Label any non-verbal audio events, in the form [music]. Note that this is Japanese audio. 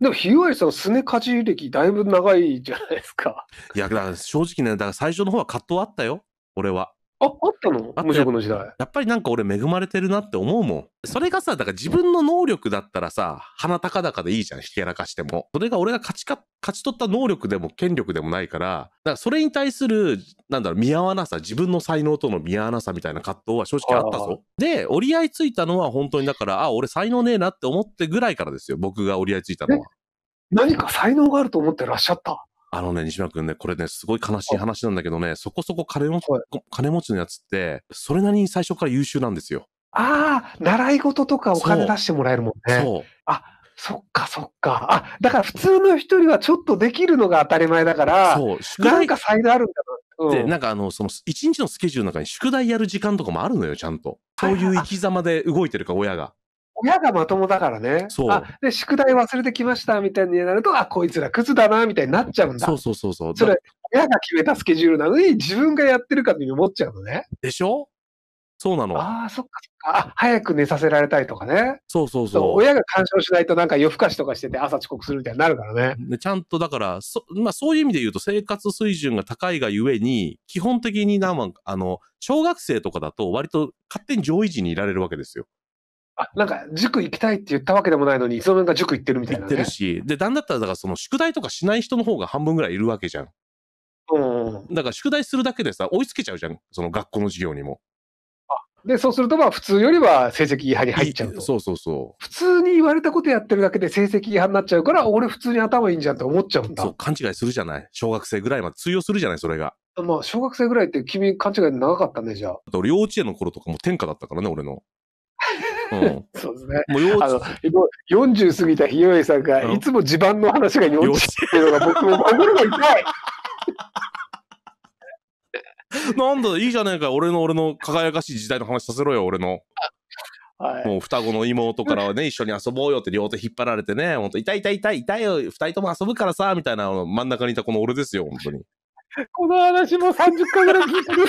でも、ひよりさん、すねかじ歴、だいぶ長いじゃないですか。いや、だから正直ね、だから最初の方は葛藤あったよ、俺は。あ、あったのあ無職の時代。やっぱりなんか俺恵まれてるなって思うもん。それがさ、だから自分の能力だったらさ、鼻高々でいいじゃん、ひけらかしても。それが俺が勝ちか、勝ち取った能力でも権力でもないから、だからそれに対する、なんだろう、見合わなさ、自分の才能との見合わなさみたいな葛藤は正直あったぞ。で、折り合いついたのは本当にだから、あ、俺才能ねえなって思ってぐらいからですよ、僕が折り合いついたのは。何か才能があると思ってらっしゃったあのね、西村くんね、これね、すごい悲しい話なんだけどね、そこそこ金持ち、はい、金持ちのやつって、それなりに最初から優秀なんですよ。ああ、習い事とかお金出してもらえるもんね。そう。あ、そっかそっか。あ、だから普通の人にはちょっとできるのが当たり前だから、そう、宿題なんか才能あるんだな。で、うん、なんかあの、その、一日のスケジュールの中に宿題やる時間とかもあるのよ、ちゃんと。そういう生き様で動いてるか、親が。親がまともだからね。そう。で、宿題忘れてきましたみたいになると、あ、こいつらクズだな、みたいになっちゃうんだ。そうそうそうそう。それ、親が決めたスケジュールなのに、自分がやってるかって思っちゃうのね。でしょそうなの。ああ、そっかそっか。あ、早く寝させられたいとかね。そうそうそう。そう親が干渉しないとなんか夜更かしとかしてて朝遅刻するみたいになるからね。でちゃんとだから、そ、まあそういう意味で言うと生活水準が高いがゆえに、基本的になんあの、小学生とかだと割と勝手に上位陣にいられるわけですよ。あ、なんか、塾行きたいって言ったわけでもないのに、いつの間にか塾行ってるみたいな、ね、行ってるし、で、なんだったら、だからその宿題とかしない人の方が半分ぐらいいるわけじゃん。うん。だから宿題するだけでさ、追いつけちゃうじゃん。その学校の授業にも。で、そうすると、まあ、普通よりは成績違反に入っちゃうと。そうそうそう。普通に言われたことやってるだけで成績違反になっちゃうから、俺普通に頭いいんじゃんって思っちゃうんだ。そう、勘違いするじゃない。小学生ぐらいまで通用するじゃない、それが。まあ、小学生ぐらいって君勘違い長かったね、じゃあ。俺幼稚園の頃とかも天下だったからね、俺の。そうですね。もう幼稚40過ぎたひよえさんが、いつも地盤の話が幼稚っていうのが僕も心痛い [laughs] なんだ、いいじゃねえか、俺の俺の輝かしい時代の話させろよ、俺の。はい、もう双子の妹からはね、一緒に遊ぼうよって両手引っ張られてね、本当痛い痛い痛い痛いよ、二人とも遊ぶからさ、みたいな真ん中にいたこの俺ですよ、本当に。[laughs] この話も30回ぐらい聞いてる。